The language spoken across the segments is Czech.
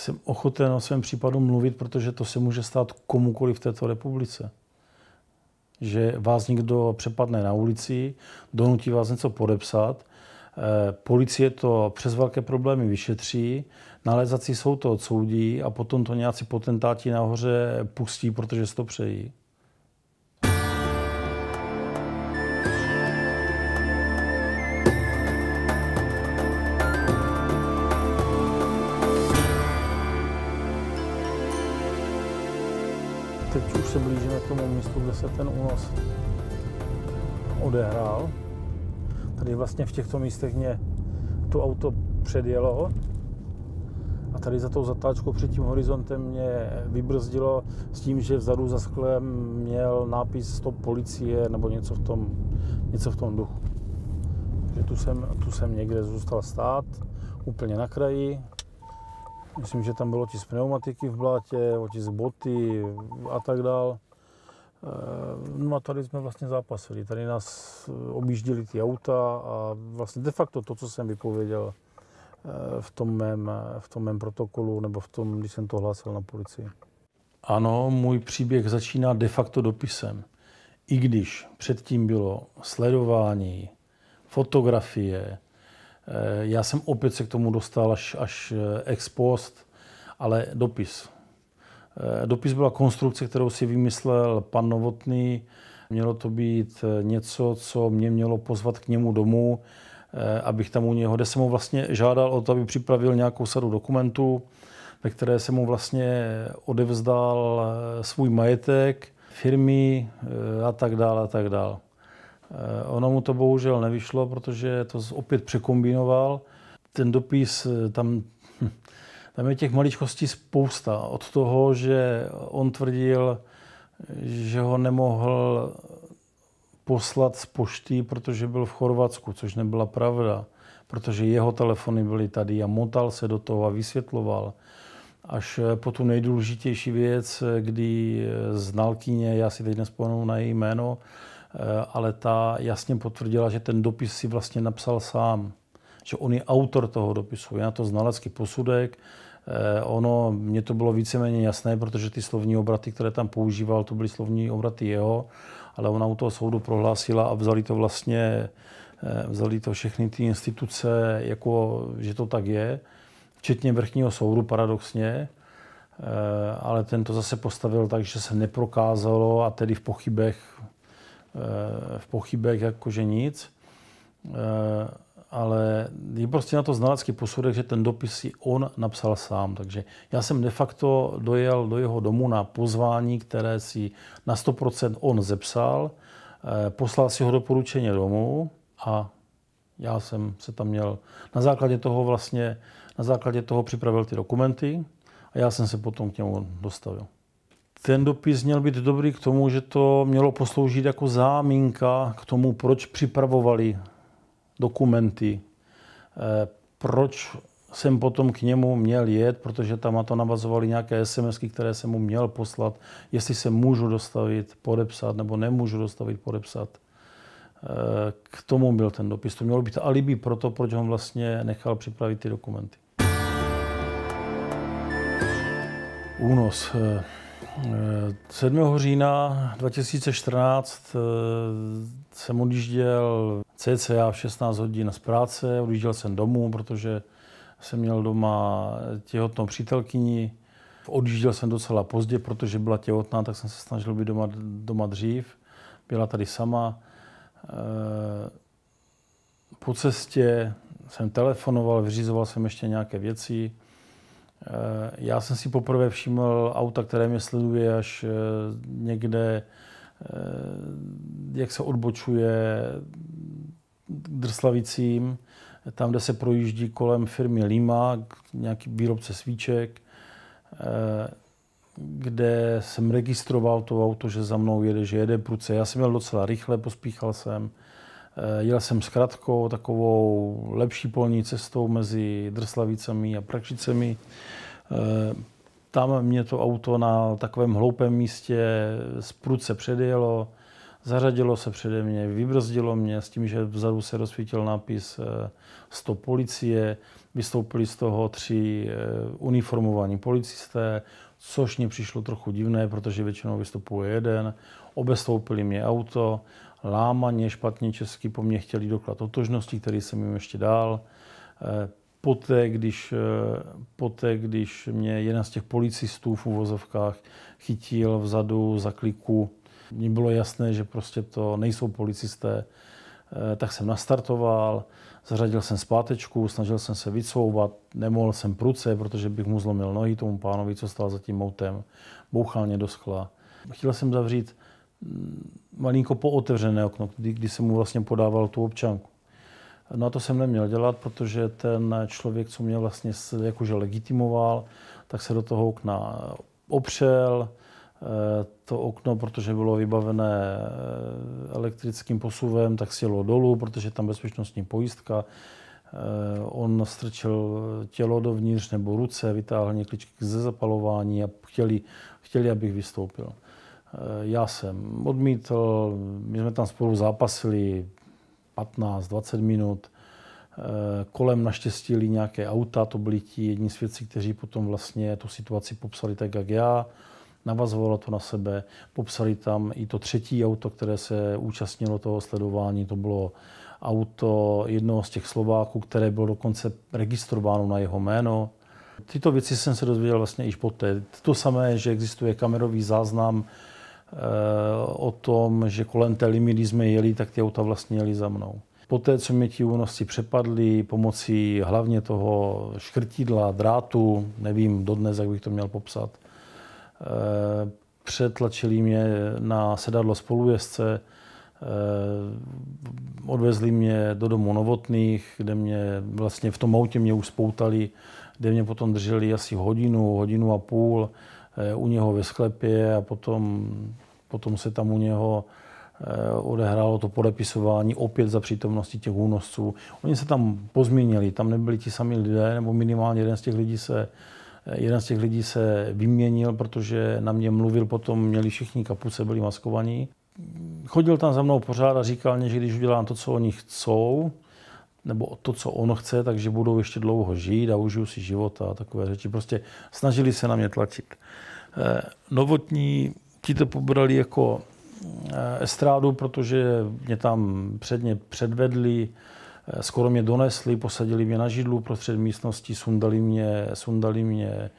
jsem ochoten o svém případu mluvit, protože to se může stát komukoli v této republice. Že vás někdo přepadne na ulici, donutí vás něco podepsat, eh, policie to přes velké problémy vyšetří, nalézací soud to odsoudí a potom to nějací potentáti nahoře pustí, protože se to přejí. přiblížíme k tomu místu, kde se ten únos odehrál. Tady vlastně v těchto místech mě to auto předjelo a tady za tou zatáčkou před tím horizontem mě vybrzdilo s tím, že vzadu za sklem měl nápis stop policie nebo něco v tom, něco v tom duchu. Takže tu jsem, tu jsem někde zůstal stát, úplně na kraji, Myslím, že tam byl otisk pneumatiky v blátě, otisk boty a tak dál. Eh, no a tady jsme vlastně zápasili, tady nás eh, objížděli ty auta a vlastně de facto to, co jsem vypověděl eh, v tom mém, v tom mém protokolu nebo v tom, když jsem to hlásil na policii. Ano, můj příběh začíná de facto dopisem. I když předtím bylo sledování, fotografie, Eh, já jsem opět se k tomu dostal až, až eh, ex post, ale dopis. Eh, dopis byla konstrukce, kterou si vymyslel pan Novotný. Mělo to být něco, co mě mělo pozvat k němu domů, abych tam u něho, kde jsem mu vlastně žádal o to, aby připravil nějakou sadu dokumentů, ve které jsem mu vlastně odevzdal svůj majetek, firmy a tak dále a tak dále. Eh, ono mu to bohužel nevyšlo, protože to opět překombinoval. Ten dopis eh, tam, hm, tam je těch maličkostí spousta. Od toho, že on tvrdil, že ho nemohl poslat z pošty, protože byl v Chorvatsku, což nebyla pravda, protože jeho telefony byly tady a motal se do toho a vysvětloval. Až eh, po tu nejdůležitější věc, kdy znalkyně, já si teď nespomenu na její jméno, Eh, ale ta jasně potvrdila, že ten dopis si vlastně napsal sám, že on je autor toho dopisu, je na to znalecký posudek, eh, Ono, mně to bylo víceméně jasné, protože ty slovní obraty, které tam používal, to byly slovní obraty jeho, ale ona u toho soudu prohlásila a vzali to vlastně, eh, vzali to všechny ty instituce, jako, že to tak je, včetně vrchního soudu paradoxně, ale ten to zase postavil tak, že se neprokázalo a tedy v pochybech Eh, v pochybech jakože nic, eh, ale je prostě na to znalecký posudek, že ten dopis si on napsal sám. Takže já jsem de facto dojel do jeho domu na pozvání, které si na 100% on zepsal, eh, poslal si ho doporučeně domů a já jsem se tam měl, na základě toho vlastně, na základě toho připravil ty dokumenty a já jsem se potom k němu dostavil ten dopis měl být dobrý k tomu, že to mělo posloužit jako záminka k tomu, proč připravovali dokumenty, eh, proč jsem potom k němu měl jet, protože tam na to navazovali nějaké SMSky, které jsem mu měl poslat, jestli se můžu dostavit, podepsat, nebo nemůžu dostavit, podepsat. Eh, k tomu byl ten dopis. To mělo být alibi pro to, proč on vlastně nechal připravit ty dokumenty. Únos. Eh, 7. října 2014 eh, jsem odjížděl cca v 16 hodin z práce, odjížděl jsem domů, protože jsem měl doma těhotnou přítelkyni. Odjížděl jsem docela pozdě, protože byla těhotná, tak jsem se snažil být doma, doma dřív. Byla tady sama. Eh, po cestě jsem telefonoval, vyřizoval jsem ještě nějaké věci. Eh, já jsem si poprvé všiml auta, které mě sleduje až eh, někde, eh, jak se odbočuje drslavicím, tam, kde se projíždí kolem firmy Lima, nějaký výrobce svíček, kde jsem registroval to auto, že za mnou jede, že jede pruce. Já jsem měl docela rychle, pospíchal jsem. Eh, jel jsem s kratkou takovou lepší polní cestou mezi Drslavicemi a Prakšicemi. Eh, tam mě to auto na takovém hloupém místě z pruce předjelo, zařadilo se přede mě, vybrzdilo mě s tím, že vzadu se rozsvítil nápis 100 eh, policie, vystoupili z toho tři uniformovaní policisté, což mě přišlo trochu divné, protože většinou vystupuje jeden, obestoupili mě auto, lámaně špatně český po mně chtěli doklad totožnosti, který jsem jim ještě dal. Eh, poté když, eh, poté, když mě jeden z těch policistů v uvozovkách chytil vzadu za kliku, mně bylo jasné, že prostě to nejsou policisté, eh, tak jsem nastartoval, zařadil jsem zpátečku, snažil jsem se vycouvat, nemohl jsem pruce, protože bych mu zlomil nohy tomu pánovi, co stál za tím autem, bouchal mě do skla. Chtěl jsem zavřít malinko pootevřené okno, kdy, kdy jsem mu vlastně podával tu občanku. No a to jsem neměl dělat, protože ten člověk, co mě vlastně jakože legitimoval, tak se do toho okna opřel. E, to okno, protože bylo vybavené e, elektrickým posuvem, tak sjelo dolů, protože tam bezpečnostní pojistka. E, on strčil tělo dovnitř nebo ruce, vytáhl někličky ze zapalování a chtěli, chtěli abych vystoupil. Eh, já jsem odmítl, my jsme tam spolu zápasili 15-20 minut. Eh, kolem naštěstí nějaké auta, to byli ti jedni svědci, kteří potom vlastně tu situaci popsali tak, jak já. Navazovalo to na sebe, popsali tam i to třetí auto, které se účastnilo toho sledování, to bylo auto jednoho z těch Slováků, které bylo dokonce registrováno na jeho jméno. Tyto věci jsem se dozvěděl vlastně již poté. To samé, že existuje kamerový záznam Eh, o tom, že kolem té limity, když jsme jeli, tak ty auta vlastně jeli za mnou. Poté, co mě ti únosci přepadli pomocí hlavně toho škrtidla, drátu, nevím dodnes, jak bych to měl popsat, eh, přetlačili mě na sedadlo spolujezdce, eh, odvezli mě do domu Novotných, kde mě vlastně v tom autě mě už spoutali, kde mě potom drželi asi hodinu, hodinu a půl u něho ve sklepě a potom, potom se tam u něho eh, odehrálo to podepisování opět za přítomnosti těch únosců. Oni se tam pozměnili, tam nebyli ti sami lidé, nebo minimálně jeden z těch lidí se, eh, jeden z těch lidí se vyměnil, protože na mě mluvil, potom měli všichni kapuce, byli maskovaní. Chodil tam za mnou pořád a říkal mě, že když udělám to, co oni chcou, nebo to, co on chce, takže budou ještě dlouho žít a užiju si života a takové řeči. Prostě snažili se na mě tlačit. Eh, novotní ti to pobrali jako eh, estrádu, protože mě tam předně předvedli, eh, skoro mě donesli, posadili mě na židlu prostřed místnosti, sundali mě, sundali mě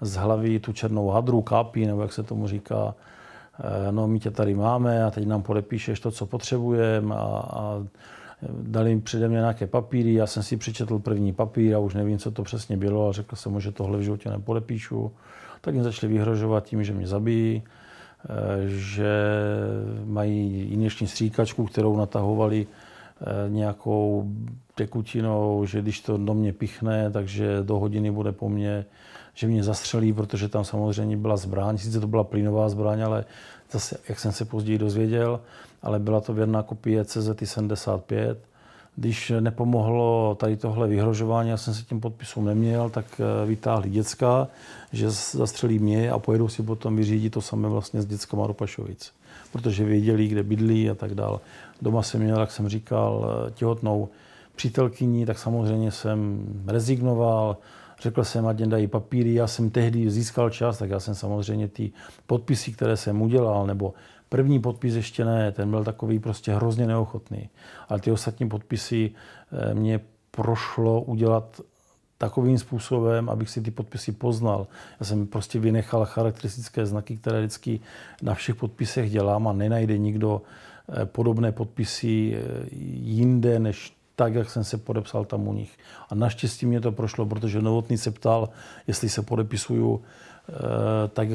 z hlavy tu černou hadru, kápí, nebo jak se tomu říká. Eh, no, my tě tady máme a teď nám podepíšeš to, co potřebujeme a, a dali mi přede mě nějaké papíry, já jsem si přečetl první papír, a už nevím, co to přesně bylo a řekl jsem mu, že tohle v životě nepodepíšu. Tak jim začali vyhrožovat tím, že mě zabijí, eh, že mají jiněční stříkačku, kterou natahovali eh, nějakou tekutinou, že když to do mě pichne, takže do hodiny bude po mně, že mě zastřelí, protože tam samozřejmě byla zbraň, sice to byla plynová zbraň, ale zase, jak jsem se později dozvěděl, ale byla to věrná kopie CZ 75 Když nepomohlo tady tohle vyhrožování, já jsem se tím podpisům neměl, tak eh, vytáhli děcka, že zastřelí mě a pojedou si potom vyřídit to samé vlastně s dětskama do Pašovic. Protože věděli, kde bydlí a tak dále. Doma jsem měl, jak jsem říkal, eh, těhotnou přítelkyní, tak samozřejmě jsem rezignoval, řekl jsem, ať dají papíry, já jsem tehdy získal čas, tak já jsem samozřejmě ty podpisy, které jsem udělal, nebo První podpis ještě ne, ten byl takový prostě hrozně neochotný. Ale ty ostatní podpisy eh, mě prošlo udělat takovým způsobem, abych si ty podpisy poznal. Já jsem prostě vynechal charakteristické znaky, které vždycky na všech podpisech dělám a nenajde nikdo eh, podobné podpisy eh, jinde než tak, jak jsem se podepsal tam u nich. A naštěstí mě to prošlo, protože Novotný se ptal, jestli se podepisuju Eh, tak,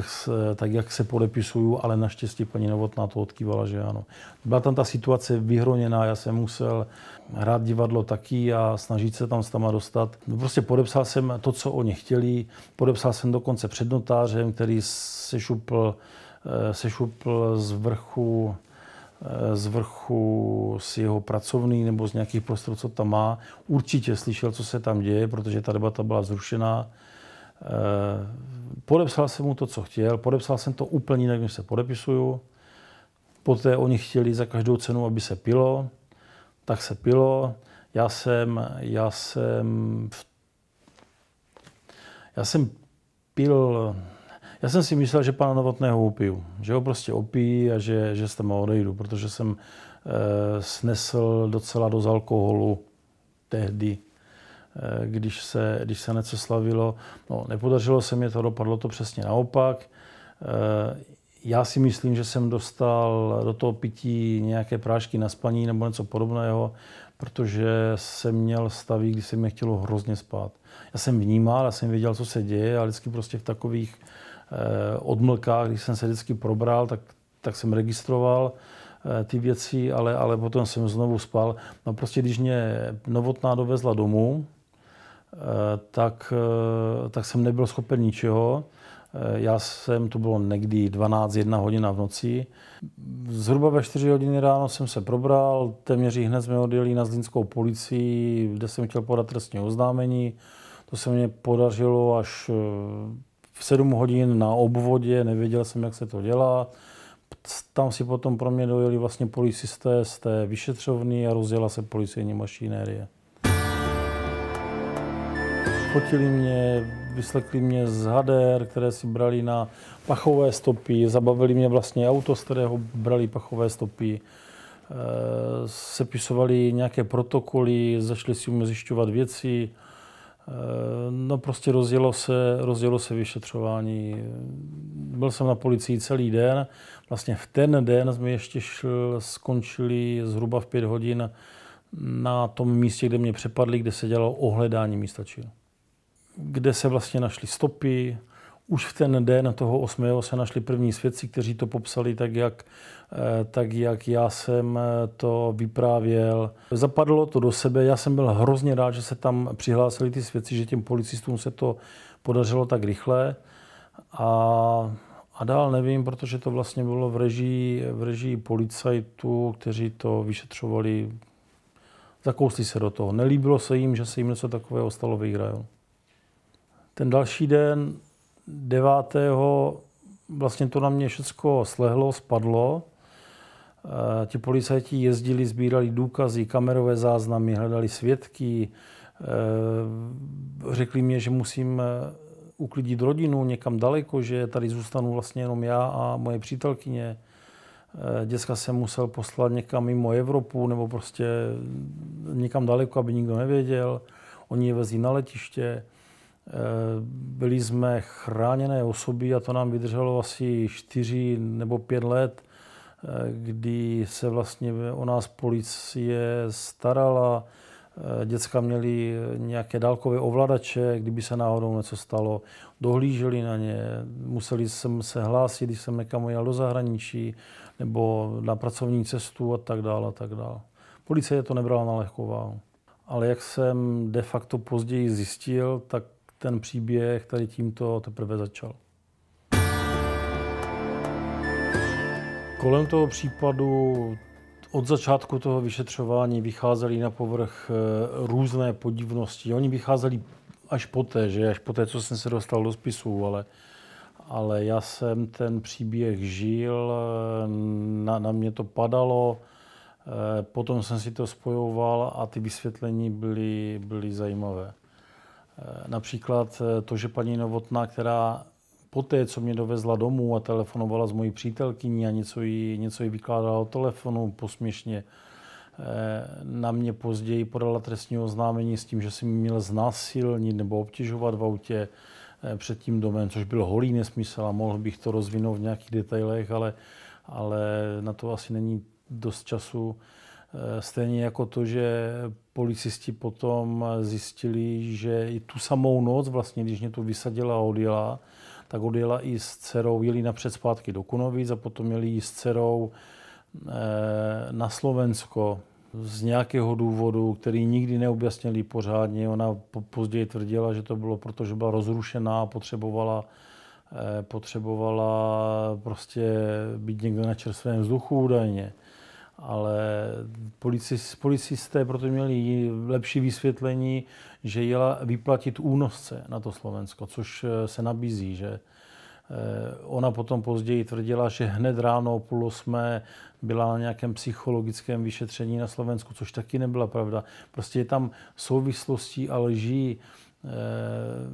tak jak se podepisuju, ale naštěstí paní Novotná to odkývala, že ano. Byla tam ta situace vyhroněná, já jsem musel hrát divadlo taky a snažit se tam s tama dostat. No, prostě podepsal jsem to, co oni chtěli, podepsal jsem dokonce před notářem, který se šupl eh, z vrchu eh, z vrchu z jeho pracovný nebo z nějakých prostor, co tam má. Určitě slyšel, co se tam děje, protože ta debata byla zrušená Eh, podepsal jsem mu to, co chtěl, podepsal jsem to úplně jinak, než se podepisuju. Poté oni chtěli za každou cenu, aby se pilo, tak se pilo. Já jsem, já jsem, já jsem pil, já jsem si myslel, že pana Novotného upiju, že ho prostě opí a že, že s tam odejdu, protože jsem e, snesl docela do alkoholu tehdy. Eh, když se, když se něco slavilo. No, nepodařilo se mi to, dopadlo to přesně naopak. Eh, já si myslím, že jsem dostal do toho pití nějaké prášky na spaní nebo něco podobného, protože jsem měl stavy, kdy se mi chtělo hrozně spát. Já jsem vnímal, já jsem věděl, co se děje a vždycky prostě v takových eh, odmlkách, když jsem se vždycky probral, tak, tak jsem registroval ty věci, ale, ale potom jsem znovu spal. No prostě, když mě novotná dovezla domů, Eh, tak, eh, tak jsem nebyl schopen ničeho. Eh, já jsem, to bylo někdy 12-1 hodina v noci. Zhruba ve 4 hodiny ráno jsem se probral, téměř hned jsme odjeli na zlínskou policii, kde jsem chtěl podat trestní oznámení. To se mně podařilo až v 7 hodin na obvodě, nevěděl jsem, jak se to dělá. Tam si potom pro mě dojeli vlastně policisté z té vyšetřovny a rozjela se policejní mašinérie. Fotili mě, vyslekli mě z hader, které si brali na pachové stopy, zabavili mě vlastně auto, z kterého brali pachové stopy, eh, sepisovali nějaké protokoly, začali si zjišťovat věci, eh, No prostě rozjelo se, rozjelo se vyšetřování. Byl jsem na policii celý den. Vlastně v ten den jsme ještě šl, skončili zhruba v pět hodin na tom místě, kde mě přepadli, kde se dělalo ohledání místa činu kde se vlastně našly stopy. Už v ten den toho 8. se našli první svědci, kteří to popsali tak, jak, eh, tak, jak já jsem eh, to vyprávěl. Zapadlo to do sebe, já jsem byl hrozně rád, že se tam přihlásili ty svědci, že těm policistům se to podařilo tak rychle. A, a dál nevím, protože to vlastně bylo v režii, v režii policajtů, kteří to vyšetřovali zakousli se do toho. Nelíbilo se jim, že se jim něco takového stalo v ten další den, 9. vlastně to na mě všechno slehlo, spadlo. Eh, ti policajti jezdili, sbírali důkazy, kamerové záznamy, hledali svědky, eh, řekli mě, že musím eh, uklidit rodinu někam daleko, že tady zůstanu vlastně jenom já a moje přítelkyně. Děcka se musel poslat někam mimo Evropu nebo prostě někam daleko, aby nikdo nevěděl. Oni je vezí na letiště. Eh, byli jsme chráněné osoby a to nám vydrželo asi 4 nebo 5 let, eh, kdy se vlastně o nás policie starala, eh, děcka měli nějaké dálkové ovladače, kdyby se náhodou něco stalo, dohlíželi na ně, museli jsem se hlásit, když jsem někam jel do zahraničí, nebo na pracovní cestu a tak dále a tak dále. Policie to nebrala na lehkou váhu. Ale jak jsem de facto později zjistil, tak ten příběh tady tímto teprve začal. Kolem toho případu od začátku toho vyšetřování vycházely na povrch eh, různé podivnosti. Oni vycházeli až poté, že až poté, co jsem se dostal do spisů, ale, ale já jsem ten příběh žil, eh, na, na mě to padalo, eh, potom jsem si to spojoval a ty vysvětlení byly, byly zajímavé. Eh, například eh, to, že paní Novotná, která po té, co mě dovezla domů a telefonovala s mojí přítelkyní a něco jí, něco jí vykládala o telefonu posměšně, eh, na mě později podala trestní oznámení s tím, že mě měl znásilnit nebo obtěžovat v autě před tím domem, což byl holý nesmysl a mohl bych to rozvinout v nějakých detailech, ale, ale na to asi není dost času. Eh, stejně jako to, že policisti potom zjistili, že i tu samou noc, vlastně, když mě tu vysadila a odjela, tak odjela i s dcerou, jeli napřed zpátky do Kunovic a potom jeli i s dcerou eh, na Slovensko z nějakého důvodu, který nikdy neobjasnili pořádně. Ona později tvrdila, že to bylo proto, že byla rozrušená a potřebovala, eh, potřebovala prostě být někde na čerstvém vzduchu údajně ale policisté proto měli lepší vysvětlení, že jela vyplatit únosce na to Slovensko, což eh, se nabízí, že eh, Ona potom později tvrdila, že hned ráno o půl osmé byla na nějakém psychologickém vyšetření na Slovensku, což taky nebyla pravda. Prostě je tam souvislostí a lží, eh,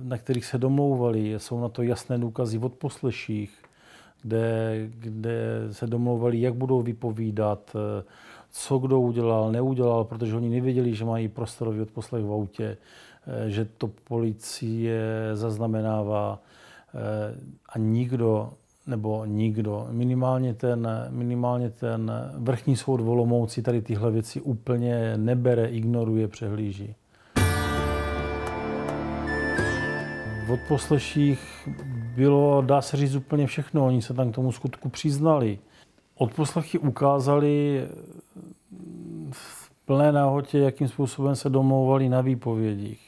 na kterých se domlouvali. Jsou na to jasné důkazy od posleších kde, kde se domlouvali, jak budou vypovídat, eh, co kdo udělal, neudělal, protože oni nevěděli, že mají prostorový odposlech v autě, eh, že to policie zaznamenává eh, a nikdo, nebo nikdo, minimálně ten, minimálně ten vrchní soud Volomoucí tady tyhle věci úplně nebere, ignoruje, přehlíží. V odposleších bylo, dá se říct, úplně všechno. Oni se tam k tomu skutku přiznali. Odposlechy ukázali eh, v plné náhotě, jakým způsobem se domlouvali na výpovědích,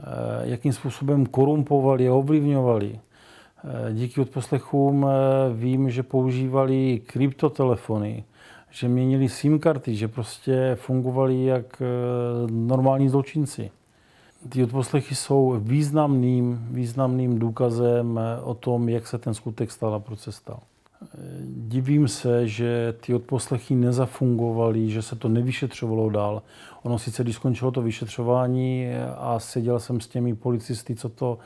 eh, jakým způsobem korumpovali a ovlivňovali. Eh, díky odposlechům vím, že používali kryptotelefony, že měnili SIM karty, že prostě fungovali jak normální zločinci. Ty odposlechy jsou významným, významným důkazem eh, o tom, jak se ten skutek stal a proč se stal. Eh, divím se, že ty odposlechy nezafungovaly, že se to nevyšetřovalo dál. Ono sice, když skončilo to vyšetřování eh, a seděl jsem s těmi policisty, co to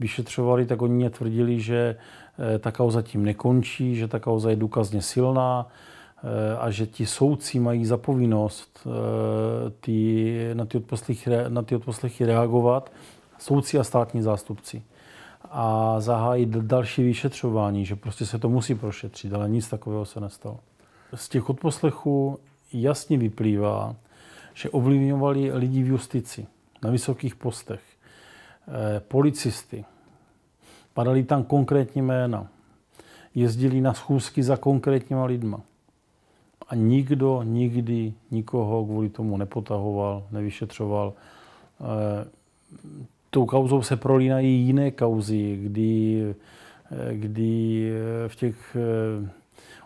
vyšetřovali, tak oni mě tvrdili, že ta kauza tím nekončí, že ta kauza je důkazně silná, Eh, a že ti soudci mají zapovinnost eh, ty, na, ty na ty odposlechy reagovat, soudci a státní zástupci. A zahájit další vyšetřování, že prostě se to musí prošetřit, ale nic takového se nestalo. Z těch odposlechů jasně vyplývá, že ovlivňovali lidi v justici, na vysokých postech, eh, policisty, padaly tam konkrétní jména, jezdili na schůzky za konkrétníma lidma a nikdo nikdy nikoho kvůli tomu nepotahoval, nevyšetřoval. Eh, tou kauzou se prolínají jiné kauzy, kdy, eh, kdy eh, v těch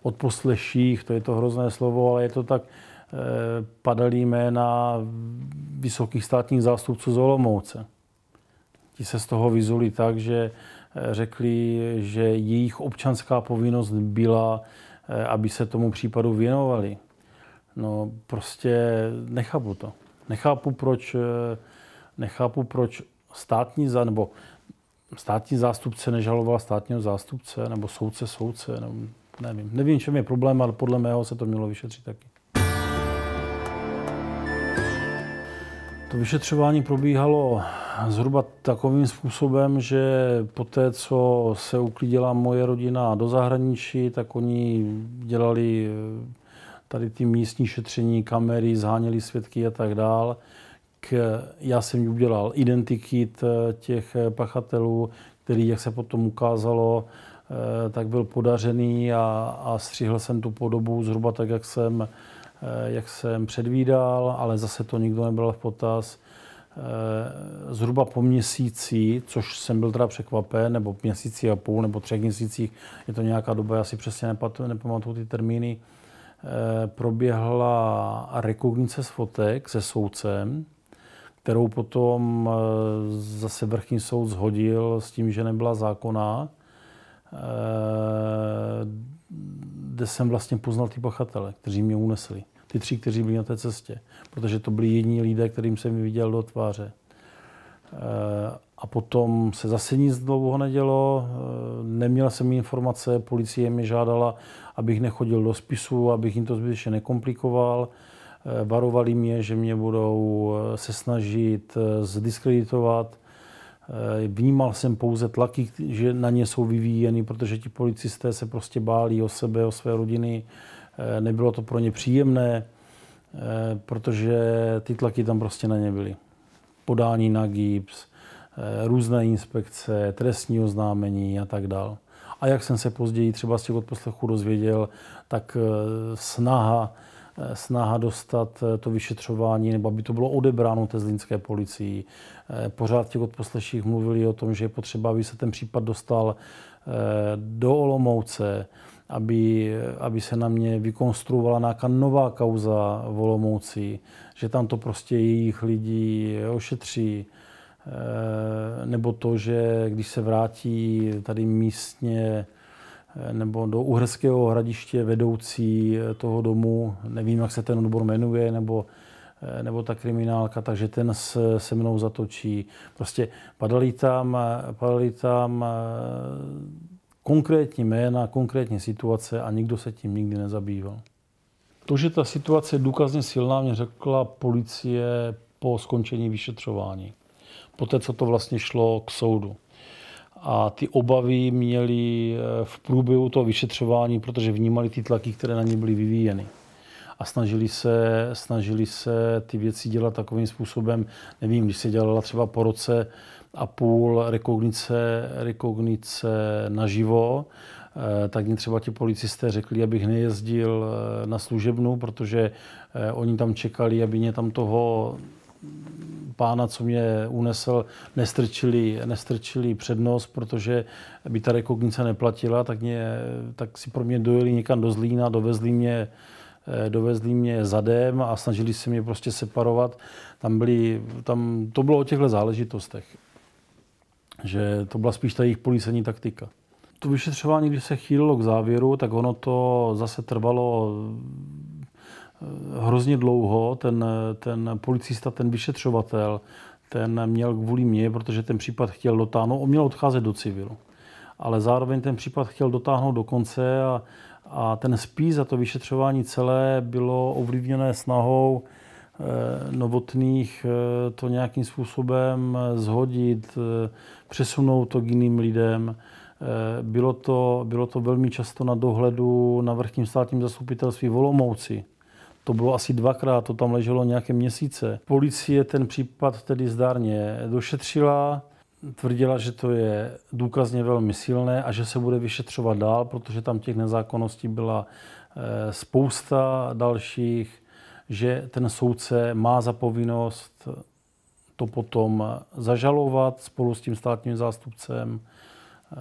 odposleších, to je to hrozné slovo, ale je to tak, padaly jména vysokých státních zástupců z Olomouce. Ti se z toho vyzuli tak, že řekli, že jejich občanská povinnost byla Eh, aby se tomu případu věnovali. No prostě nechápu to. Nechápu, proč, eh, nechápu, proč státní za, nebo státní zástupce nežaloval státního zástupce, nebo soudce soudce, nebo nevím. Nevím, čem je problém, ale podle mého se to mělo vyšetřit taky. To vyšetřování probíhalo zhruba takovým způsobem, že po té, co se uklidila moje rodina do zahraničí, tak oni dělali eh, tady ty místní šetření, kamery, zháněli svědky a tak dál. K, já jsem udělal identikit eh, těch eh, pachatelů, který, jak se potom ukázalo, tak byl podařený a, a střihl jsem tu podobu zhruba tak, jak jsem Eh, jak jsem předvídal, ale zase to nikdo nebyl v potaz. Eh, zhruba po měsíci, což jsem byl teda překvapen, nebo měsíci a půl, nebo třech měsících, je to nějaká doba, já si přesně nepamatuju ty termíny, eh, proběhla rekognice z fotek se soudcem, kterou potom zase vrchní soud zhodil s tím, že nebyla zákona, kde jsem vlastně poznal ty pachatele, kteří mě unesli ty tři, kteří byli na té cestě, protože to byli jediní lidé, kterým jsem viděl do tváře. Eh, a potom se zase nic dlouho nedělo, eh, neměl jsem informace, policie mi žádala, abych nechodil do spisu, abych jim to zbytečně nekomplikoval. Eh, varovali mě, že mě budou se snažit zdiskreditovat. Vnímal jsem pouze tlaky, že na ně jsou vyvíjeny, protože ti policisté se prostě bálí o sebe, o své rodiny, Eh, nebylo to pro ně příjemné, eh, protože ty tlaky tam prostě na ně byly. Podání na GIPS, eh, různé inspekce, trestní oznámení a tak dál. A jak jsem se později třeba z těch odposlechů dozvěděl, tak snaha, snaha dostat to vyšetřování, nebo aby to bylo odebráno té zlínské policii. Pořád v těch odposleších mluvili o tom, že je potřeba, aby se ten případ dostal do Olomouce, aby, aby se na mě vykonstruovala nějaká nová kauza volomoucí, že tam to prostě jejich lidí ošetří, e, nebo to, že když se vrátí tady místně e, nebo do Uherského hradiště vedoucí e, toho domu, nevím, jak se ten odbor jmenuje, nebo, nebo ta kriminálka, takže ten se, se mnou zatočí. Prostě padaly tam, padaly tam konkrétní jména, konkrétní situace a nikdo se tím nikdy nezabýval. To, že ta situace je důkazně silná, mě řekla policie po skončení vyšetřování. Poté, co to vlastně šlo k soudu. A ty obavy měli eh, v průběhu toho vyšetřování, protože vnímali ty tlaky, které na ně byly vyvíjeny. A snažili se, snažili se ty věci dělat takovým způsobem, nevím, když se dělala třeba po roce a půl rekognice, rekognice naživo, eh, tak mě třeba ti policisté řekli, abych nejezdil eh, na služebnu, protože eh, oni tam čekali, aby mě tam toho pána, co mě unesl, nestrčili, nestrčili přednost, protože by ta rekognice neplatila, tak, mě, tak si pro mě dojeli někam do Zlína, dovezli mě dovezli mě zadem a snažili se mě prostě separovat. Tam byli, tam, to bylo o těchto záležitostech že to byla spíš ta jejich policení taktika. To vyšetřování, když se chýlilo k závěru, tak ono to zase trvalo eh, hrozně dlouho. Ten, ten policista, ten vyšetřovatel, ten měl kvůli mě, protože ten případ chtěl dotáhnout, on měl odcházet do civilu. Ale zároveň ten případ chtěl dotáhnout do konce a, a ten spíš za to vyšetřování celé bylo ovlivněné snahou Eh, novotných eh, to nějakým způsobem eh, zhodit, přesunout to k jiným lidem. Bylo to, bylo to velmi často na dohledu na vrchním státním zastupitelství Volomouci. To bylo asi dvakrát, to tam leželo nějaké měsíce. Policie ten případ tedy zdárně došetřila, tvrdila, že to je důkazně velmi silné a že se bude vyšetřovat dál, protože tam těch nezákonností byla spousta dalších že ten soudce má za povinnost to potom zažalovat spolu s tím státním zástupcem, eh,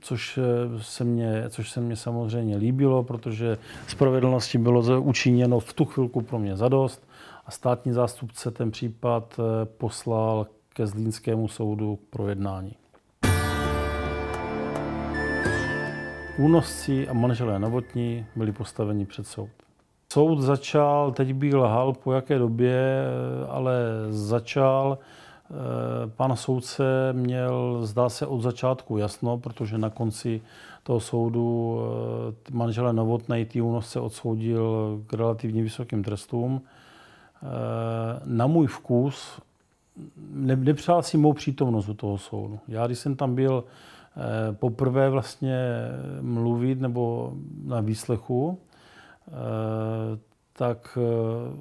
což eh, se mě, což se mě samozřejmě líbilo, protože spravedlnosti bylo učiněno v tu chvilku pro mě zadost a státní zástupce ten případ eh, poslal ke Zlínskému soudu k projednání. Únosci a manželé Novotní byli postaveni před soud. Soud začal, teď bych lhal po jaké době, ale začal. Eh, pan soudce měl, zdá se, od začátku jasno, protože na konci toho soudu eh, manžele Novotnej Týunos se odsoudil k relativně vysokým trestům. Eh, na můj vkus nepřál si mou přítomnost u toho soudu. Já, když jsem tam byl poprvé vlastně mluvit nebo na výslechu, Eh, tak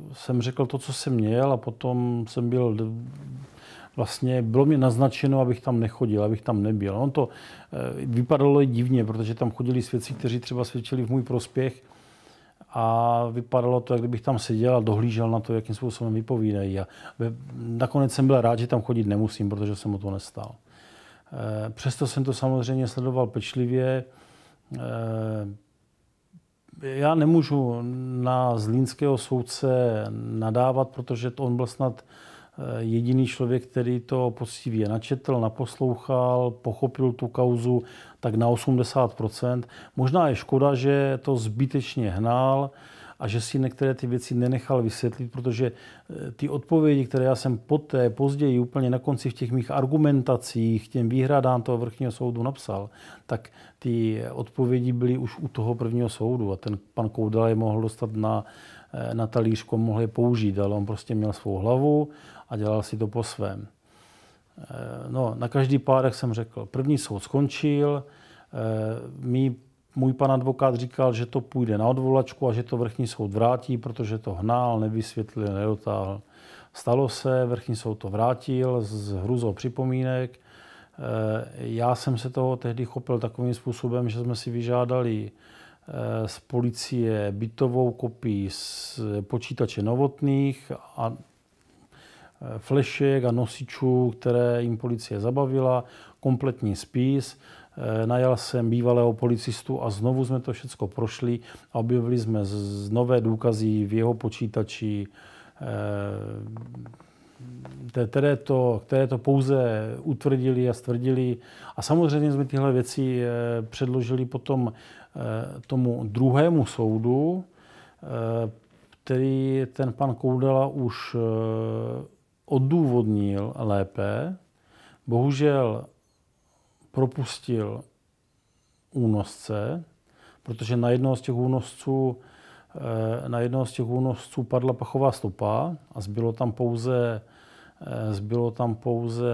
eh, jsem řekl to, co jsem měl a potom jsem byl vlastně bylo mi naznačeno, abych tam nechodil, abych tam nebyl. On to eh, vypadalo divně, protože tam chodili svědci, kteří třeba svědčili v můj prospěch a vypadalo to, jak kdybych tam seděl a dohlížel na to, jakým způsobem vypovídají. A nakonec jsem byl rád, že tam chodit nemusím, protože jsem o to nestal. Přesto jsem to samozřejmě sledoval pečlivě já nemůžu na zlínského soudce nadávat, protože to on byl snad eh, jediný člověk, který to poctivě načetl, naposlouchal, pochopil tu kauzu tak na 80%. Možná je škoda, že to zbytečně hnal, a že si některé ty věci nenechal vysvětlit, protože eh, ty odpovědi, které já jsem poté, později, úplně na konci v těch mých argumentacích, těm výhradám toho vrchního soudu napsal, tak ty odpovědi byly už u toho prvního soudu a ten pan Koudala je mohl dostat na, eh, na talířko, mohl je použít, ale on prostě měl svou hlavu a dělal si to po svém. Eh, no, na každý jak jsem řekl, první soud skončil, mý můj pan advokát říkal, že to půjde na odvolačku a že to vrchní soud vrátí, protože to hnal, nevysvětlil, nedotáhl. Stalo se, vrchní soud to vrátil s hruzou připomínek. Eh, já jsem se toho tehdy chopil takovým způsobem, že jsme si vyžádali eh, z policie bytovou kopii z počítače novotných a eh, flešek a nosičů, které jim policie zabavila, kompletní spis. Eh, najal jsem bývalého policistu a znovu jsme to všechno prošli a objevili jsme z nové důkazy v jeho počítači, eh, které to, které to pouze utvrdili a stvrdili. A samozřejmě jsme tyhle věci eh, předložili potom tomu druhému soudu, který ten pan Koudela už odůvodnil lépe. Bohužel propustil únosce, protože na jednoho z těch únosců, eh, na jednoho z těch únosců padla pachová stopa a zbylo tam pouze eh, Zbylo tam pouze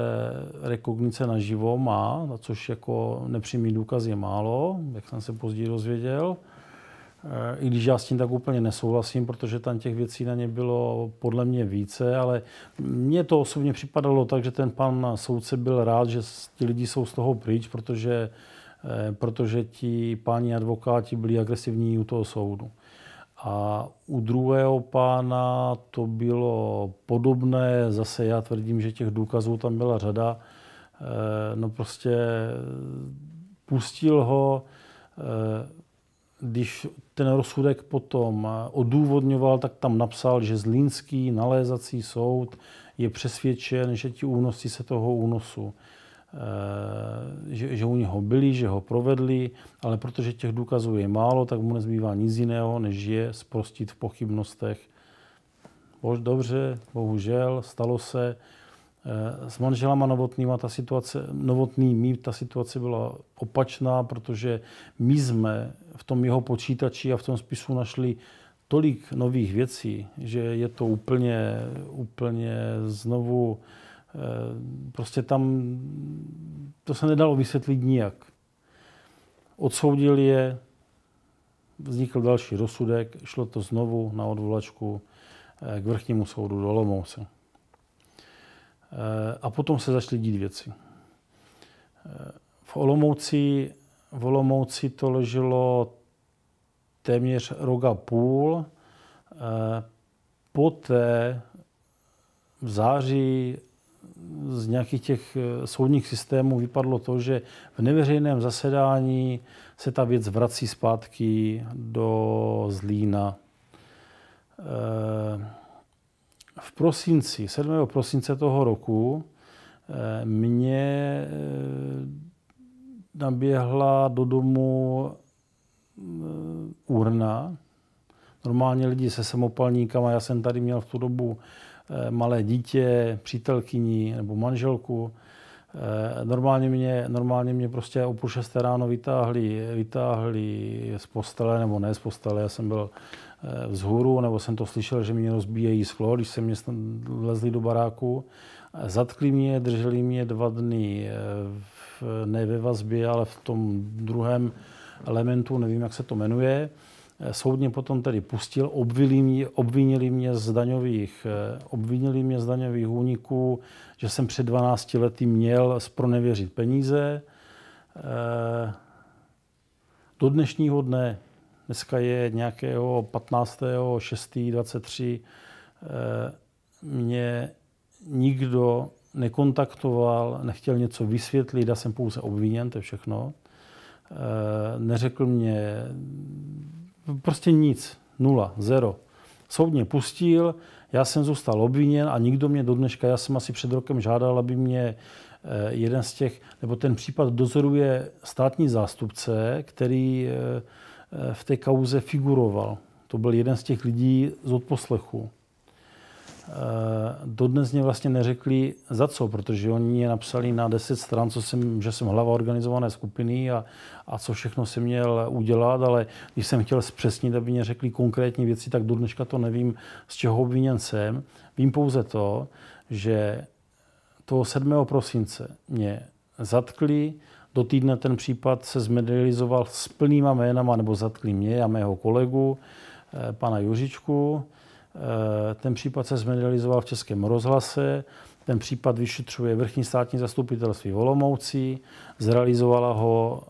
rekognice živo má, což jako nepřímý důkaz je málo, jak jsem se později dozvěděl i když já s tím tak úplně nesouhlasím, protože tam těch věcí na ně bylo podle mě více, ale mně to osobně připadalo tak, že ten pan soudce byl rád, že ti lidi jsou z toho pryč, protože, eh, protože ti páni advokáti byli agresivní u toho soudu. A u druhého pána to bylo podobné, zase já tvrdím, že těch důkazů tam byla řada. Eh, no prostě eh, pustil ho, když ten rozsudek potom odůvodňoval, tak tam napsal, že Zlínský nalézací soud je přesvědčen, že ti únosci se toho únosu, eh, že, že u něho byli, že ho provedli, ale protože těch důkazů je málo, tak mu nezbývá nic jiného, než je sprostit v pochybnostech. Bož, dobře, bohužel, stalo se, Eh, s manželama novotnýma ta situace, novotnými ta situace byla opačná, protože my jsme v tom jeho počítači a v tom spisu našli tolik nových věcí, že je to úplně, úplně znovu, eh, prostě tam to se nedalo vysvětlit nijak. Odsoudil je, vznikl další rozsudek, šlo to znovu na odvolačku eh, k vrchnímu soudu do Lomouce. Eh, a potom se začaly dít věci. Eh, v Olomouci, v Olomouci to leželo téměř rok a půl. Eh, poté v září z nějakých těch soudních systémů vypadlo to, že v neveřejném zasedání se ta věc vrací zpátky do Zlína v prosinci, 7. prosince toho roku, eh, mě eh, naběhla do domu eh, urna. Normálně lidi se samopalníkama, já jsem tady měl v tu dobu malé dítě, přítelkyni nebo manželku. Normálně mě, normálně mě prostě o půl šesté ráno vytáhli, vytáhli z postele, nebo ne z postele, já jsem byl Eh, vzhůru, nebo jsem to slyšel, že mě rozbíjejí sklo, když se mě vlezli do baráku. Zatkli mě, drželi mě dva dny, eh, v, ne ve vazbě, ale v tom druhém elementu, nevím, jak se to jmenuje. Eh, soudně potom tedy pustil, obvinili mě, obvinili mě z daňových, obvinili mě z daňových úniků, že jsem před 12 lety měl spronevěřit peníze. Do dnešního dne Dneska je nějakého 15. 6. 23. Mě nikdo nekontaktoval, nechtěl něco vysvětlit, já jsem pouze obviněn, to je všechno. Eh, neřekl mě prostě nic, nula, zero. Soud mě pustil, já jsem zůstal obviněn a nikdo mě do dneška, já jsem asi před rokem žádal, aby mě eh, jeden z těch, nebo ten případ dozoruje státní zástupce, který eh, Eh, v té kauze figuroval. To byl jeden z těch lidí z odposlechu. Eh, dodnes mě vlastně neřekli za co, protože oni mě napsali na 10 stran, co jsem, že jsem hlava organizované skupiny a, a co všechno jsem měl udělat, ale když jsem chtěl zpřesnit, aby mě řekli konkrétní věci, tak do dneška to nevím, z čeho obviněn jsem. Vím pouze to, že toho 7. prosince mě zatkli, do týdne ten případ se zmedializoval s plnýma jménama, nebo zatkli mě a mého kolegu, eh, pana Juřičku. Eh, ten případ se zmedializoval v Českém rozhlase. Ten případ vyšetřuje vrchní státní zastupitelství v Olomoucí. Zrealizovala ho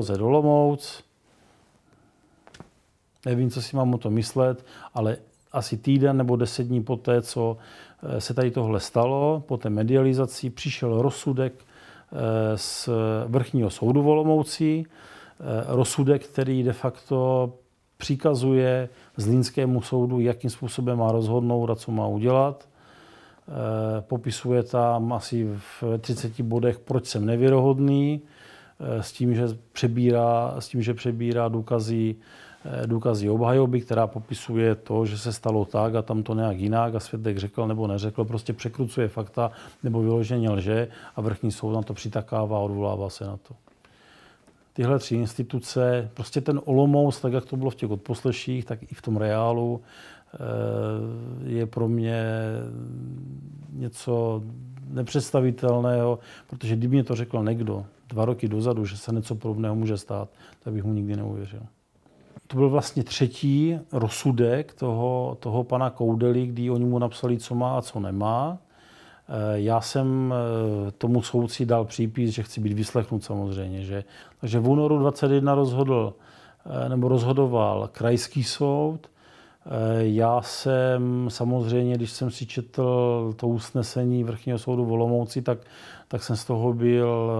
eh, ze Dolomouc. Nevím, co si mám o to myslet, ale asi týden nebo deset dní poté, co se tady tohle stalo, po té medializaci, přišel rozsudek Eh, z vrchního soudu Volomoucí, eh, rozsudek, který de facto přikazuje Zlínskému soudu, jakým způsobem má rozhodnout a co má udělat. Eh, popisuje tam asi v 30 bodech, proč jsem nevěrohodný, s tím, že přebírá, s tím, že přebírá důkazy Eh, důkazy obhajoby, která popisuje to, že se stalo tak a tam to nějak jinak a svědek řekl nebo neřekl, prostě překrucuje fakta nebo vyloženě lže a vrchní soud na to přitakává a odvolává se na to. Tyhle tři instituce, prostě ten Olomouc, tak jak to bylo v těch odposleších, tak i v tom reálu, eh, je pro mě něco nepředstavitelného, protože kdyby mě to řekl někdo dva roky dozadu, že se něco podobného může stát, tak bych mu nikdy neuvěřil to byl vlastně třetí rozsudek toho, toho pana Koudely, kdy oni mu napsali, co má a co nemá. Eh, já jsem eh, tomu soudci dal přípis, že chci být vyslechnut samozřejmě. Že, takže v únoru 21 rozhodl, eh, nebo rozhodoval krajský soud. Já jsem samozřejmě, když jsem si četl to usnesení Vrchního soudu v Olomouci, tak, tak jsem z toho byl,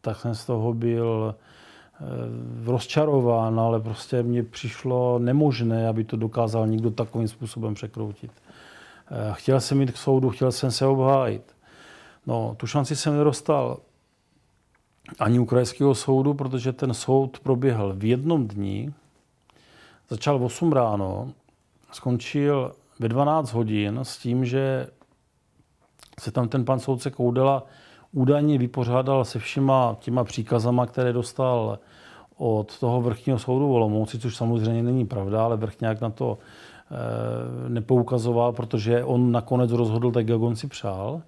tak jsem z toho byl Eh, rozčarován, ale prostě mně přišlo nemožné, aby to dokázal nikdo takovým způsobem překroutit. Eh, chtěl jsem jít k soudu, chtěl jsem se obhájit. No, tu šanci jsem nedostal ani u krajského soudu, protože ten soud proběhl v jednom dní, začal v 8 ráno, skončil ve 12 hodin s tím, že se tam ten pan soudce Koudela údajně vypořádal se všema těma příkazama, které dostal od toho vrchního soudu Volomouci, což samozřejmě není pravda, ale vrchňák na to e, nepoukazoval, protože on nakonec rozhodl tak, jak on si přál.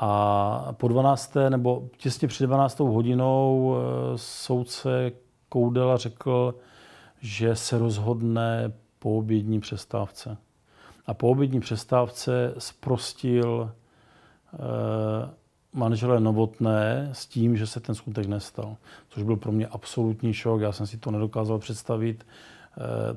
A po 12. nebo těsně před 12. hodinou e, soudce Koudela řekl, že se rozhodne po obědní přestávce. A po obědní přestávce sprostil e, manžele Novotné s tím, že se ten skutek nestal. Což byl pro mě absolutní šok, já jsem si to nedokázal představit. Eh,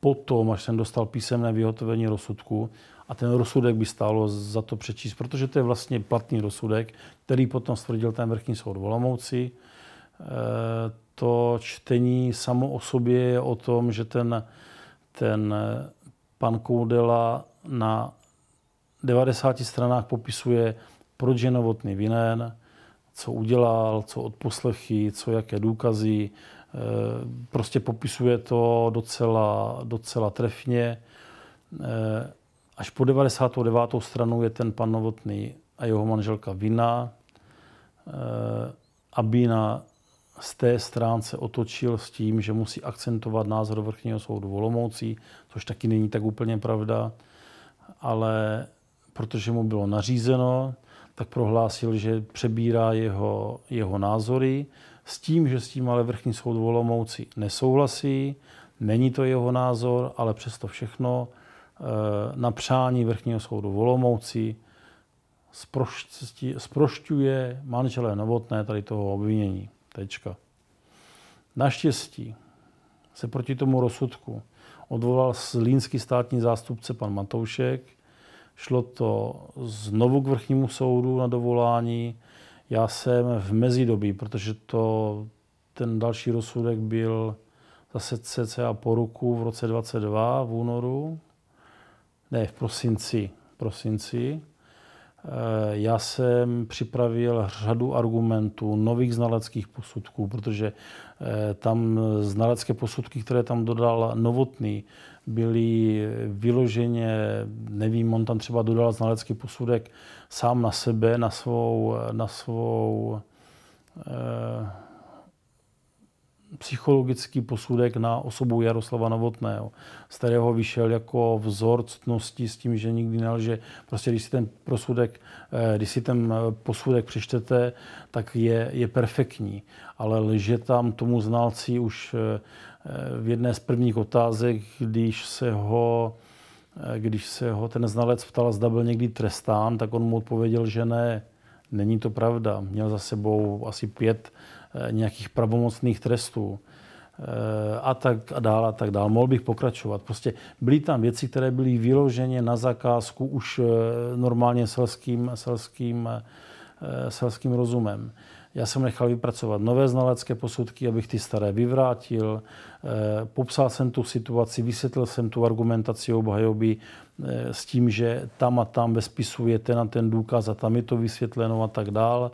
potom, až jsem dostal písemné vyhotovení rozsudku, a ten rozsudek by stálo za to přečíst, protože to je vlastně platný rozsudek, který potom stvrdil ten vrchní soud v eh, To čtení samo o sobě je o tom, že ten, ten eh, pan Koudela na 90 stranách popisuje proč je Novotný vinen, co udělal, co odposlechy, co jaké důkazy. Eh, prostě popisuje to docela, docela trefně. Eh, až po 99. stranu je ten pan Novotný a jeho manželka vina, eh, aby na z té stránce otočil s tím, že musí akcentovat názor vrchního soudu Volomoucí, což taky není tak úplně pravda, ale protože mu bylo nařízeno, tak prohlásil, že přebírá jeho, jeho názory s tím, že s tím ale vrchní soud volomoucí nesouhlasí, není to jeho názor, ale přesto všechno eh, na přání vrchního soudu volomoucí sprošťuje manželé novotné tady toho obvinění. Tečka. Naštěstí se proti tomu rozsudku odvolal slínský státní zástupce pan Matoušek, Šlo to znovu k vrchnímu soudu na dovolání. Já jsem v mezidobí, protože to, ten další rozsudek byl zase cca po ruku v roce 22 v únoru, ne, v prosinci, prosinci. Eh, já jsem připravil řadu argumentů, nových znaleckých posudků, protože eh, tam znalecké posudky, které tam dodal Novotný, byli vyloženě, nevím, on tam třeba dodal znalecký posudek sám na sebe, na svou, na svou eh, psychologický posudek na osobu Jaroslava Novotného, z kterého vyšel jako vzor ctnosti s tím, že nikdy nelže. Prostě když si ten, prosudek, eh, když si ten posudek přečtete, tak je, je perfektní, ale lže tam tomu znalci už eh, v jedné z prvních otázek, když se ho, eh, když se ho ten znalec ptal, zda byl někdy trestán, tak on mu odpověděl, že ne, není to pravda. Měl za sebou asi pět eh, nějakých pravomocných trestů eh, a tak a dál a tak dál. Mohl bych pokračovat. Prostě byly tam věci, které byly vyloženě na zakázku už normálně selským, selským, selským rozumem. Já jsem nechal vypracovat nové znalecké posudky, abych ty staré vyvrátil. Eh, popsal jsem tu situaci, vysvětlil jsem tu argumentaci obhajoby eh, s tím, že tam a tam ve spisu je ten a ten důkaz a tam je to vysvětleno a tak dál.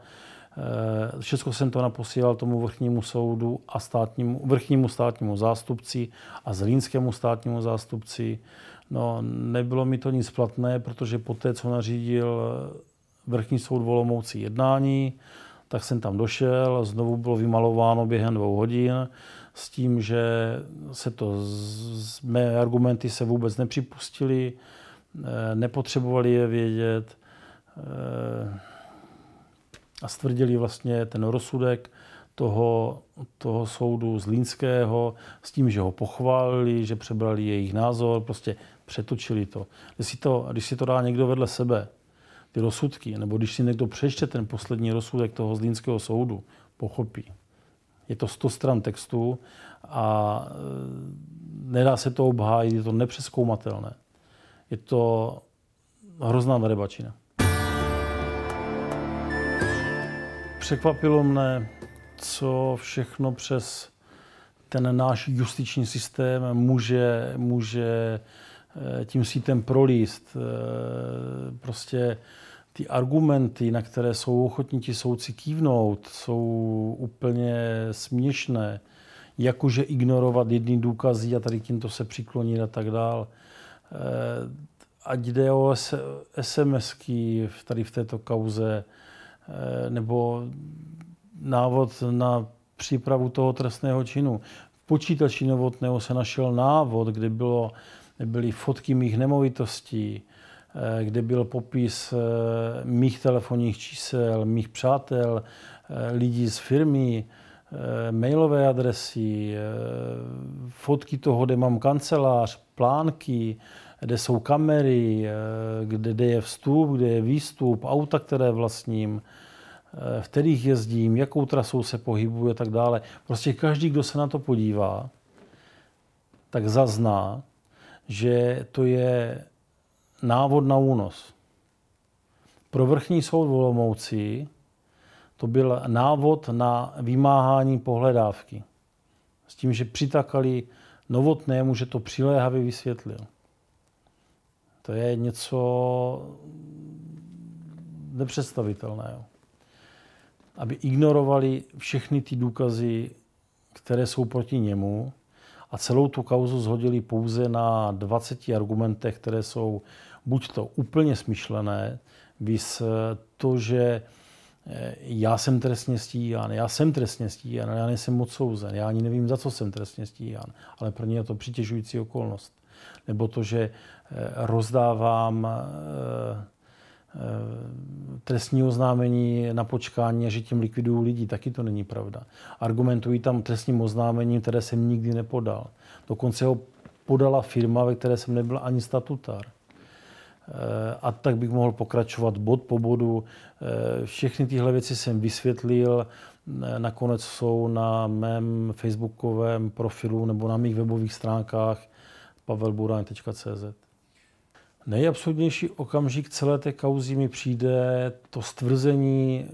Eh, všechno jsem to naposílal tomu vrchnímu soudu a státnímu, vrchnímu státnímu zástupci a zlínskému státnímu zástupci. No, nebylo mi to nic platné, protože poté, co nařídil vrchní soud volomoucí jednání, tak jsem tam došel, znovu bylo vymalováno během dvou hodin s tím, že se to, z, mé argumenty se vůbec nepřipustili, e, nepotřebovali je vědět e, a stvrdili vlastně ten rozsudek toho, toho soudu z Línského s tím, že ho pochválili, že přebrali jejich názor, prostě přetočili to. Když si to, když si to dá někdo vedle sebe, ty rozsudky, nebo když si někdo přečte ten poslední rozsudek toho zlínského soudu, pochopí. Je to 100 stran textu a e, nedá se to obhájit, je to nepřeskoumatelné. Je to hrozná narebačina. Překvapilo mne, co všechno přes ten náš justiční systém může, může Eh, tím sítem prolíst, eh, prostě ty argumenty, na které jsou ochotní ti soudci kývnout, jsou úplně směšné. Jakože ignorovat jedný důkazy a tady tímto se přiklonit a tak dál. Eh, ať jde o SMSky tady v této kauze, nebo návod na přípravu toho trestného činu. V počítači novotného se našel návod, kde bylo byly fotky mých nemovitostí, eh, kde byl popis eh, mých telefonních čísel, mých přátel, eh, lidí z firmy, mailové adresy, fotky toho, kde mám kancelář, plánky, kde jsou kamery, kde, kde je vstup, kde je výstup, auta, které vlastním, v kterých jezdím, jakou trasou se pohybuje a tak dále. Prostě každý, kdo se na to podívá, tak zazná, že to je návod na únos. Pro vrchní soud v Olomouci to byl návod na vymáhání pohledávky. S tím, že přitakali novotnému, že to přiléhavě vysvětlil. To je něco nepředstavitelného. Aby ignorovali všechny ty důkazy, které jsou proti němu, a celou tu kauzu zhodili pouze na 20 argumentech, které jsou buď to úplně smyšlené, vys eh, to, že eh, já jsem trestně stíhán, já jsem trestně stíhán, já nejsem moc souzen, já ani nevím, za co jsem trestně stíhán, ale pro ně je to přitěžující okolnost. Nebo to, že eh, rozdávám Eh, trestní oznámení na počkání a že tím likvidují lidí. Taky to není pravda. Argumentují tam trestním oznámením, které jsem nikdy nepodal. Dokonce ho podala firma, ve které jsem nebyl ani statutár. Eh, a tak bych mohl pokračovat bod po bodu. Eh, všechny tyhle věci jsem vysvětlil. Nakonec jsou na mém facebookovém profilu nebo na mých webových stránkách pavelburan.cz. Nejabsurdnější okamžik celé té kauzy mi přijde to stvrzení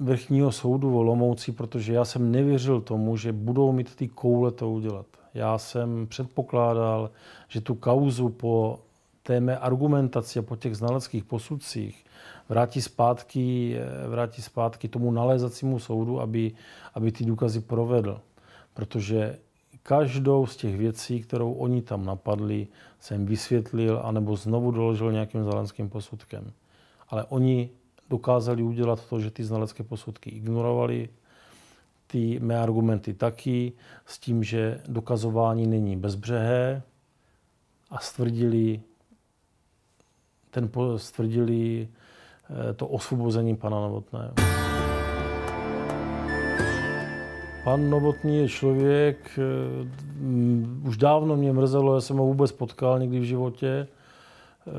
vrchního soudu volomoucí, protože já jsem nevěřil tomu, že budou mít ty koule to udělat. Já jsem předpokládal, že tu kauzu po té mé argumentaci a po těch znaleckých posudcích vrátí zpátky, vrátí zpátky tomu nalézacímu soudu, aby, aby ty důkazy provedl. Protože Každou z těch věcí, kterou oni tam napadli, jsem vysvětlil anebo znovu doložil nějakým znaleckým posudkem. Ale oni dokázali udělat to, že ty znalecké posudky ignorovali, ty mé argumenty taky, s tím, že dokazování není bezbřehé a stvrdili, ten, stvrdili eh, to osvobození pana Novotného. Pan Novotný je člověk, eh, už dávno mě mrzelo, já jsem ho vůbec potkal někdy v životě. Eh,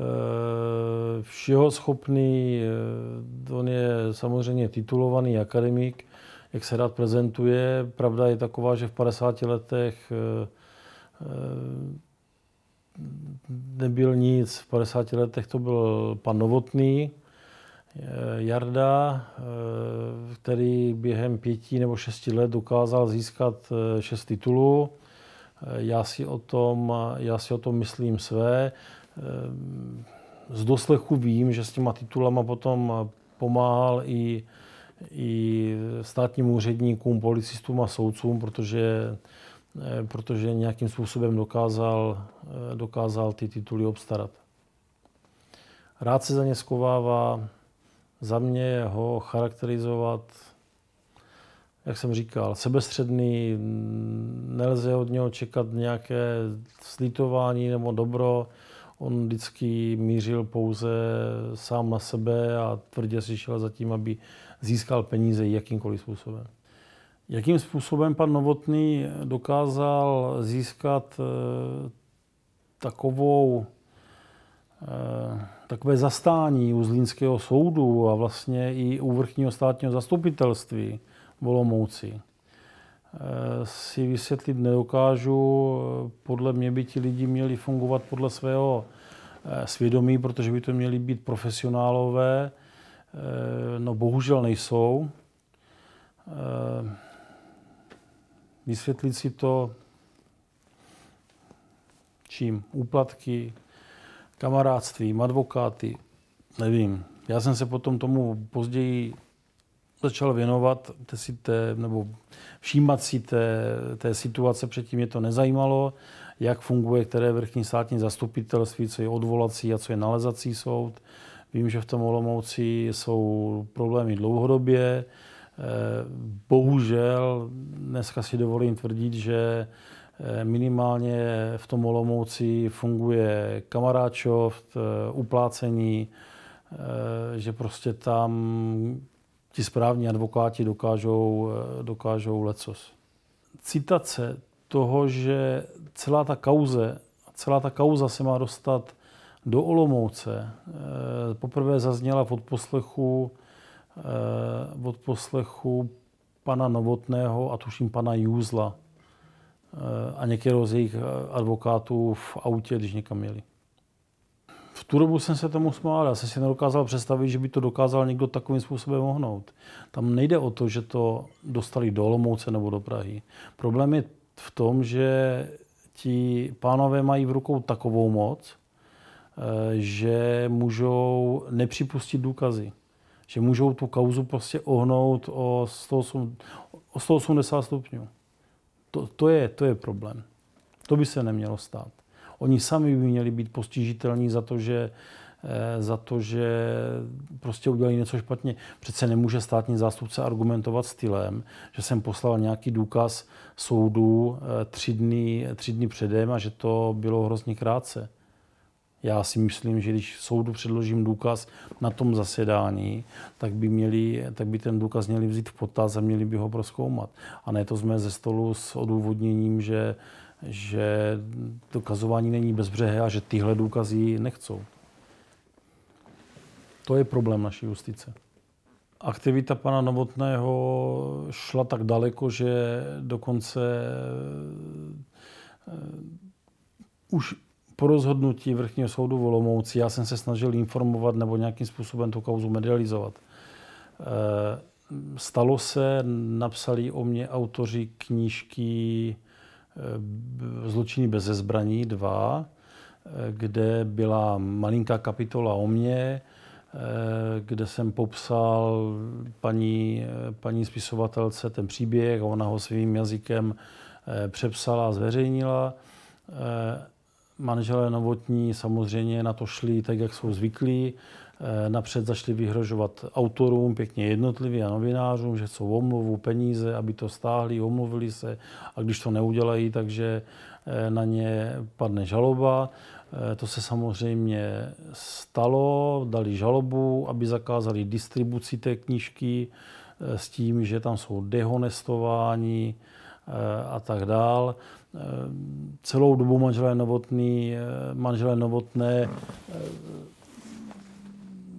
všeho schopný, eh, on je samozřejmě titulovaný akademik, jak se rád prezentuje. Pravda je taková, že v 50 letech nebyl nic. V 50 letech to byl pan Novotný, Eh, Jarda, eh, který během pěti nebo šesti let dokázal získat eh, šest titulů. Já si o tom, já si o tom myslím své. Z doslechu vím, že s těma titulama potom pomáhal i, i státním úředníkům, policistům a soudcům, protože, protože nějakým způsobem dokázal, dokázal ty tituly obstarat. Rád se za ně skovává, za mě ho charakterizovat, jak jsem říkal, sebestředný, nelze od něho čekat nějaké slitování nebo dobro. On vždycky mířil pouze sám na sebe a tvrdě si šel za tím, aby získal peníze jakýmkoliv způsobem. Jakým způsobem pan Novotný dokázal získat eh, takovou takové zastání u Zlínského soudu a vlastně i u vrchního státního zastupitelství v Olomouci eh, si vysvětlit nedokážu. Podle mě by ti lidi měli fungovat podle svého eh, svědomí, protože by to měli být profesionálové. Eh, no bohužel nejsou. Vysvětlit si to čím? Úplatky, kamarádstvím, advokáty, nevím. Já jsem se potom tomu později začal věnovat te si té, nebo všímat si té, té situace, předtím mě to nezajímalo, jak funguje které vrchní státní zastupitelství, co je odvolací a co je nalezací soud. Vím, že v tom Olomouci jsou problémy dlouhodobě. Eh, bohužel dneska si dovolím tvrdit, že Eh, minimálně v tom Olomouci funguje kamaráčov, eh, uplácení, eh, že prostě tam ti správní advokáti dokážou, dokážou lecos. Citace toho, že celá ta kauze, celá ta kauza se má dostat do Olomouce, poprvé zazněla v odposlechu, v odposlechu pana Novotného a tuším pana Júzla Eh, a některého z jejich eh, advokátů v autě, když někam jeli. V tu dobu jsem se tomu smál, já jsem si nedokázal představit, že by to dokázal někdo takovým způsobem ohnout. Tam nejde o to, že to dostali do Olomouce nebo do Prahy. Problém je v tom, že ti pánové mají v rukou takovou moc, eh, že můžou nepřipustit důkazy. Že můžou tu kauzu prostě ohnout o 180 stupňů. To, to, je, to je problém. To by se nemělo stát. Oni sami by měli být postižitelní za to, že eh, za to, že prostě udělali něco špatně. Přece nemůže státní zástupce argumentovat stylem, že jsem poslal nějaký důkaz soudu eh, tři dny, tři dny předem a že to bylo hrozně krátce. Já si myslím, že když soudu předložím důkaz na tom zasedání, tak by, měli, tak by ten důkaz měli vzít v potaz a měli by ho proskoumat. A ne to jsme ze stolu s odůvodněním, že, že dokazování není bezbřehé a že tyhle důkazy nechcou. To je problém naší justice. Aktivita pana Novotného šla tak daleko, že dokonce eh, už po rozhodnutí Vrchního soudu v Olomouci já jsem se snažil informovat nebo nějakým způsobem tu kauzu medializovat. E, stalo se, napsali o mě autoři knížky e, Zločiny bez zbraní 2, e, kde byla malinká kapitola o mě, kde jsem popsal paní, paní spisovatelce ten příběh, ona ho svým jazykem přepsala a zveřejnila manželé novotní samozřejmě na to šli tak, jak jsou zvyklí. Eh, napřed zašli vyhrožovat autorům, pěkně jednotlivě a novinářům, že jsou omluvu, peníze, aby to stáhli, omluvili se a když to neudělají, takže eh, na ně padne žaloba. Eh, to se samozřejmě stalo, dali žalobu, aby zakázali distribuci té knížky s tím, že tam jsou dehonestováni a tak dál celou dobu manželé novotný, eh, manželé novotné eh,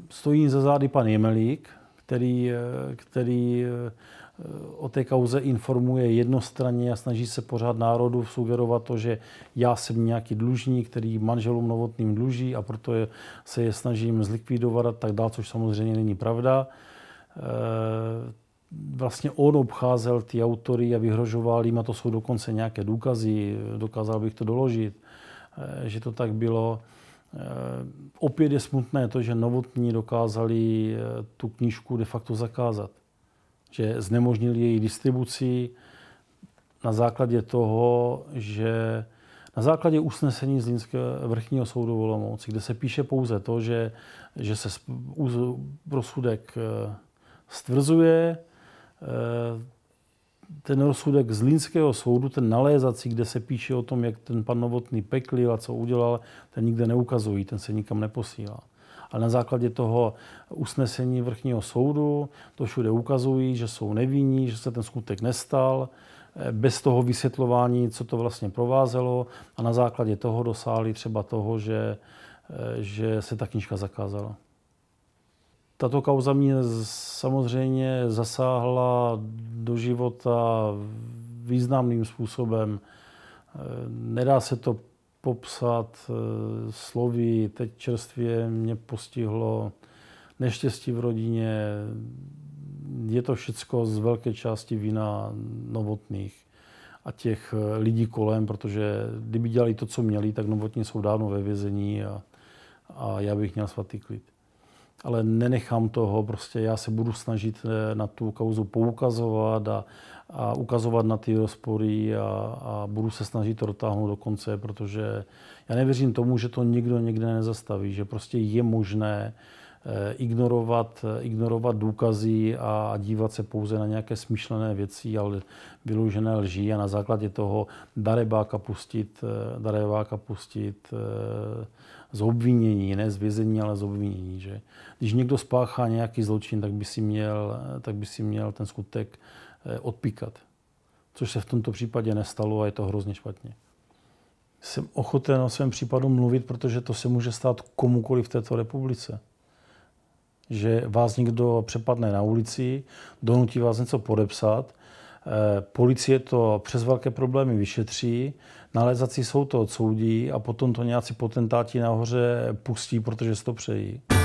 stojí za zády pan Jemelík, který, eh, který o té kauze informuje jednostranně a snaží se pořád národu sugerovat to, že já jsem nějaký dlužník, který manželům novotným dluží a proto je, se je snažím zlikvidovat a tak dál, což samozřejmě není pravda vlastně on obcházel ty autory a vyhrožoval jim, a to jsou dokonce nějaké důkazy, dokázal bych to doložit, eh, že to tak bylo. Eh, opět je smutné to, že novotní dokázali eh, tu knížku de facto zakázat. Že znemožnili její distribuci na základě toho, že na základě usnesení z Línského vrchního soudu v Olomouci, kde se píše pouze to, že, že se rozsudek stvrzuje, Eh, ten rozsudek z Línského soudu, ten nalézací, kde se píše o tom, jak ten pan Novotný peklil a co udělal, ten nikde neukazují, ten se nikam neposílá. Ale na základě toho usnesení vrchního soudu to všude ukazují, že jsou nevinní, že se ten skutek nestal, eh, bez toho vysvětlování, co to vlastně provázelo a na základě toho dosáhli třeba toho, že, eh, že se ta knižka zakázala. Tato kauza mě samozřejmě zasáhla do života významným způsobem. Eh, nedá se to popsat eh, slovy. Teď čerstvě mě postihlo neštěstí v rodině. Je to všechno z velké části vina novotných a těch eh, lidí kolem, protože kdyby dělali to, co měli, tak novotní jsou dávno ve vězení a, a já bych měl svatý klid ale nenechám toho, prostě já se budu snažit eh, na tu kauzu poukazovat a, a ukazovat na ty rozpory a, a budu se snažit to dotáhnout do konce, protože já nevěřím tomu, že to nikdo někde nezastaví, že prostě je možné eh, ignorovat, eh, ignorovat důkazy a dívat se pouze na nějaké smyšlené věci, ale vyložené lží a na základě toho darebáka pustit, darebáka pustit z obvinění, ne z vězení, ale z obvinění. Že? Když někdo spáchá nějaký zločin, tak by si měl, tak by si měl ten skutek eh, odpíkat. Což se v tomto případě nestalo a je to hrozně špatně. Jsem ochoten o svém případu mluvit, protože to se může stát komukoliv v této republice. Že vás někdo přepadne na ulici, donutí vás něco podepsat, eh, policie to přes velké problémy vyšetří, Nalézací soud to odsoudí a potom to nějací potentáti nahoře pustí, protože si to přejí.